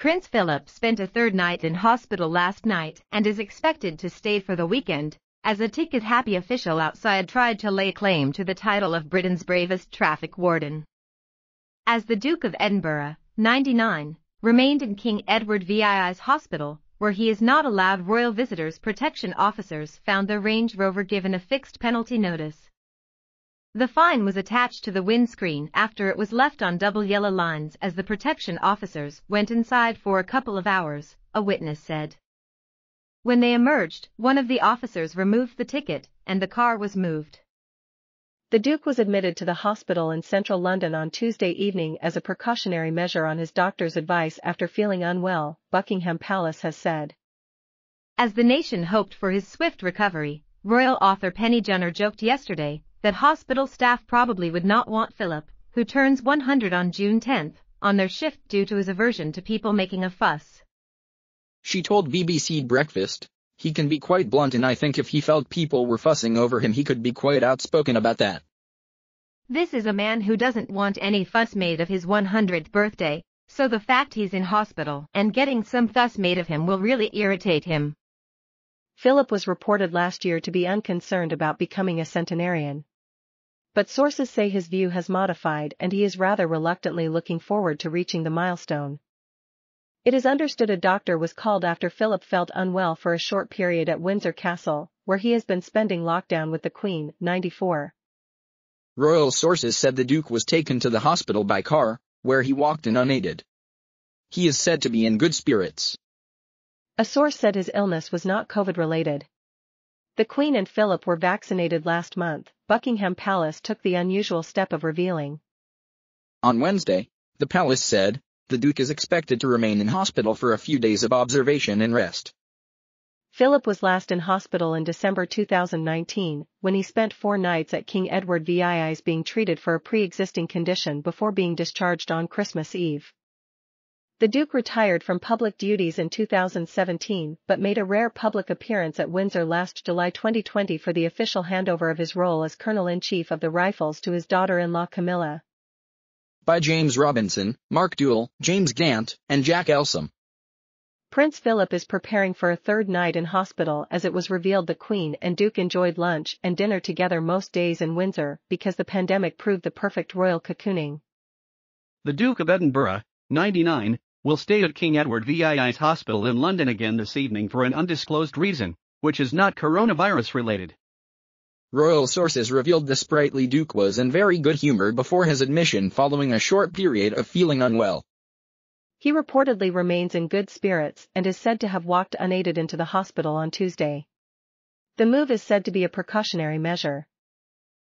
Prince Philip spent a third night in hospital last night and is expected to stay for the weekend, as a ticket-happy official outside tried to lay claim to the title of Britain's bravest traffic warden. As the Duke of Edinburgh, 99, remained in King Edward VII's hospital, where he is not allowed royal visitors protection officers found the Range Rover given a fixed penalty notice. The fine was attached to the windscreen after it was left on double yellow lines as the protection officers went inside for a couple of hours, a witness said. When they emerged, one of the officers removed the ticket and the car was moved. The Duke was admitted to the hospital in central London on Tuesday evening as a precautionary measure on his doctor's advice after feeling unwell, Buckingham Palace has said. As the nation hoped for his swift recovery, royal author Penny Jenner joked yesterday that hospital staff probably would not want Philip, who turns 100 on June 10th, on their shift due to his aversion to people making a fuss. She told BBC Breakfast, he can be quite blunt and I think if he felt people were fussing over him he could be quite outspoken about that. This is a man who doesn't want any fuss made of his 100th birthday, so the fact he's in hospital and getting some fuss made of him will really irritate him. Philip was reported last year to be unconcerned about becoming a centenarian, but sources say his view has modified and he is rather reluctantly looking forward to reaching the milestone. It is understood a doctor was called after Philip felt unwell for a short period at Windsor Castle, where he has been spending lockdown with the Queen, 94. Royal sources said the Duke was taken to the hospital by car, where he walked in unaided. He is said to be in good spirits. A source said his illness was not COVID-related, the Queen and Philip were vaccinated last month, Buckingham Palace took the unusual step of revealing. On Wednesday, the palace said, the Duke is expected to remain in hospital for a few days of observation and rest. Philip was last in hospital in December 2019, when he spent four nights at King Edward VII's being treated for a pre-existing condition before being discharged on Christmas Eve. The Duke retired from public duties in 2017 but made a rare public appearance at Windsor last July 2020 for the official handover of his role as Colonel-in-Chief of the Rifles to his daughter-in-law Camilla. By James Robinson, Mark Duell, James Gant, and Jack Elsom. Prince Philip is preparing for a third night in hospital as it was revealed the Queen and Duke enjoyed lunch and dinner together most days in Windsor because the pandemic proved the perfect royal cocooning. The Duke of Edinburgh, 99, will stay at King Edward VII's Hospital in London again this evening for an undisclosed reason, which is not coronavirus related. Royal sources revealed the sprightly Duke was in very good humor before his admission following a short period of feeling unwell. He reportedly remains in good spirits and is said to have walked unaided into the hospital on Tuesday. The move is said to be a precautionary measure.